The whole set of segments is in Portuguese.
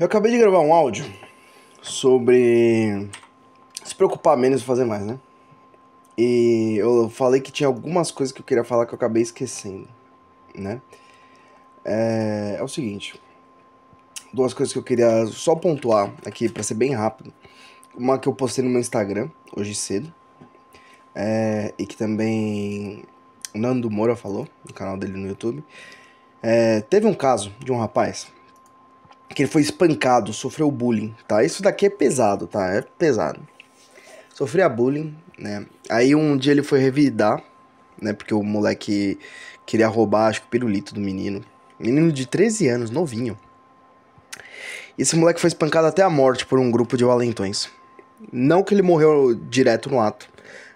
Eu acabei de gravar um áudio sobre se preocupar menos e fazer mais, né? E eu falei que tinha algumas coisas que eu queria falar que eu acabei esquecendo, né? É, é o seguinte, duas coisas que eu queria só pontuar aqui para ser bem rápido. Uma que eu postei no meu Instagram hoje cedo é, e que também Nando Moura falou no canal dele no YouTube. É, teve um caso de um rapaz que ele foi espancado, sofreu bullying, tá? Isso daqui é pesado, tá? É pesado. Sofria bullying, né? Aí um dia ele foi revidar, né? Porque o moleque queria roubar, acho que o pirulito do menino. Menino de 13 anos, novinho. Esse moleque foi espancado até a morte por um grupo de valentões. Não que ele morreu direto no ato,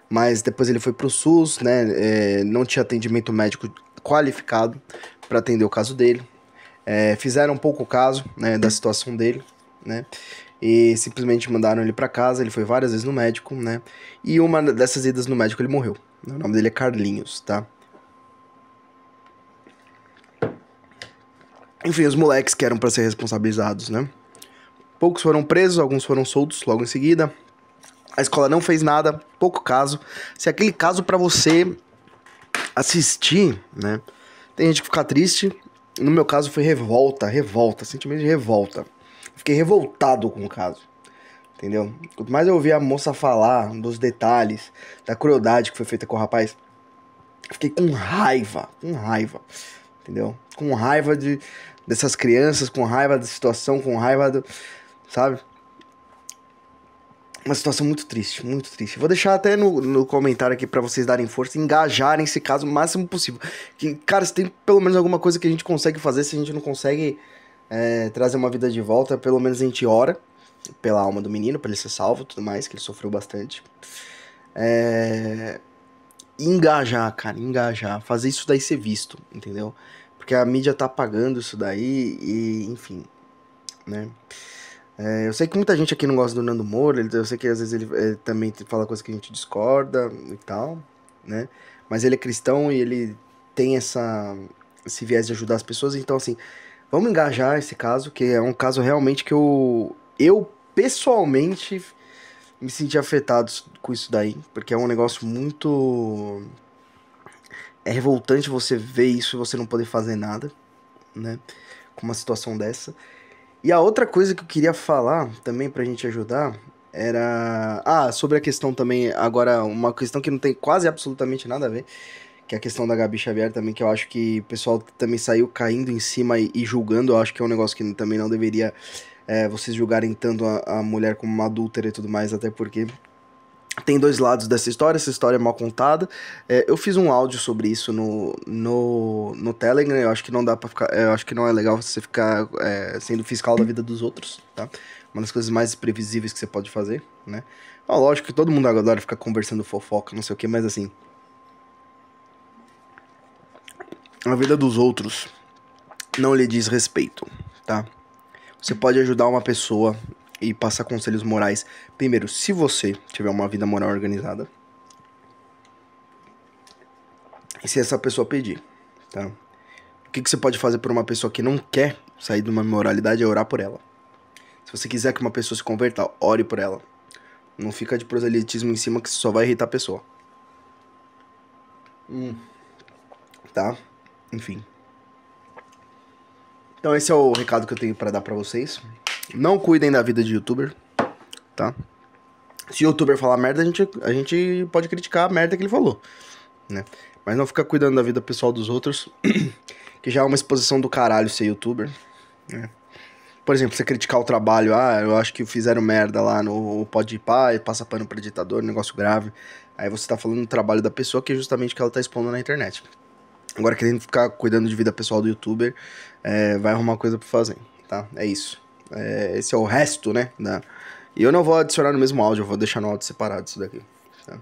mas depois ele foi pro SUS, né? É, não tinha atendimento médico qualificado para atender o caso dele é, fizeram pouco caso né, da situação dele, né? E simplesmente mandaram ele para casa. Ele foi várias vezes no médico, né? E uma dessas idas no médico ele morreu. O nome dele é Carlinhos, tá? Enfim, os moleques que eram para ser responsabilizados, né? Poucos foram presos, alguns foram soltos logo em seguida. A escola não fez nada, pouco caso. Se aquele caso para você assistir, né? Tem gente que fica triste, no meu caso foi revolta, revolta, sentimento de revolta. Fiquei revoltado com o caso. Entendeu? Quanto mais eu ouvi a moça falar dos detalhes, da crueldade que foi feita com o rapaz, fiquei com raiva, com raiva. Entendeu? Com raiva de dessas crianças, com raiva da situação, com raiva do, sabe? uma situação muito triste, muito triste. Vou deixar até no, no comentário aqui para vocês darem força, engajarem esse caso o máximo possível. Que, cara, se tem pelo menos alguma coisa que a gente consegue fazer, se a gente não consegue é, trazer uma vida de volta, pelo menos a gente ora pela alma do menino, para ele ser salvo tudo mais, que ele sofreu bastante. É... Engajar, cara, engajar. Fazer isso daí ser visto, entendeu? Porque a mídia tá apagando isso daí e, enfim, né? É, eu sei que muita gente aqui não gosta do Nando Moura, eu sei que às vezes ele é, também fala coisas que a gente discorda e tal, né? Mas ele é cristão e ele tem essa, esse viés de ajudar as pessoas, então assim, vamos engajar esse caso, que é um caso realmente que eu, eu pessoalmente me senti afetado com isso daí, porque é um negócio muito. É revoltante você ver isso e você não poder fazer nada, né? Com uma situação dessa. E a outra coisa que eu queria falar também pra gente ajudar era. Ah, sobre a questão também, agora, uma questão que não tem quase absolutamente nada a ver, que é a questão da Gabi Xavier também, que eu acho que o pessoal também saiu caindo em cima e, e julgando, eu acho que é um negócio que também não deveria é, vocês julgarem tanto a, a mulher como uma adúltera e tudo mais, até porque tem dois lados dessa história, essa história é mal contada. É, eu fiz um áudio sobre isso no, no, no Telegram, eu acho que não dá para ficar. Eu acho que não é legal você ficar é, sendo fiscal da vida dos outros, tá? Uma das coisas mais previsíveis que você pode fazer, né? Ó, ah, lógico que todo mundo agora fica conversando fofoca, não sei o que, mas assim. A vida dos outros não lhe diz respeito, tá? Você pode ajudar uma pessoa e passar conselhos morais. Primeiro, se você tiver uma vida moral organizada. E se essa pessoa pedir, tá? O que, que você pode fazer por uma pessoa que não quer sair de uma moralidade é orar por ela. Se você quiser que uma pessoa se converta, ore por ela. Não fica de proselitismo em cima que só vai irritar a pessoa. Hum. Tá? Enfim. Então esse é o recado que eu tenho para dar para vocês. Não cuidem da vida de youtuber, tá? Se o youtuber falar merda, a gente, a gente pode criticar a merda que ele falou, né? Mas não fica cuidando da vida pessoal dos outros, que já é uma exposição do caralho ser youtuber, né? Por exemplo, você criticar o trabalho, ah, eu acho que fizeram merda lá no Pode ir e passa pano pra ditador, negócio grave. Aí você tá falando do trabalho da pessoa, que é justamente o que ela tá expondo na internet. Agora, querendo ficar cuidando de vida pessoal do youtuber, é, vai arrumar coisa pra fazer, tá? É isso. É, esse é o resto, né? Da... E eu não vou adicionar no mesmo áudio, eu vou deixar no áudio separado isso daqui. Tá?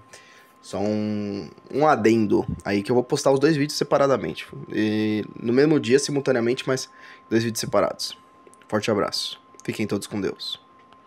Só um, um adendo aí que eu vou postar os dois vídeos separadamente. E no mesmo dia, simultaneamente, mas dois vídeos separados. Forte abraço. Fiquem todos com Deus.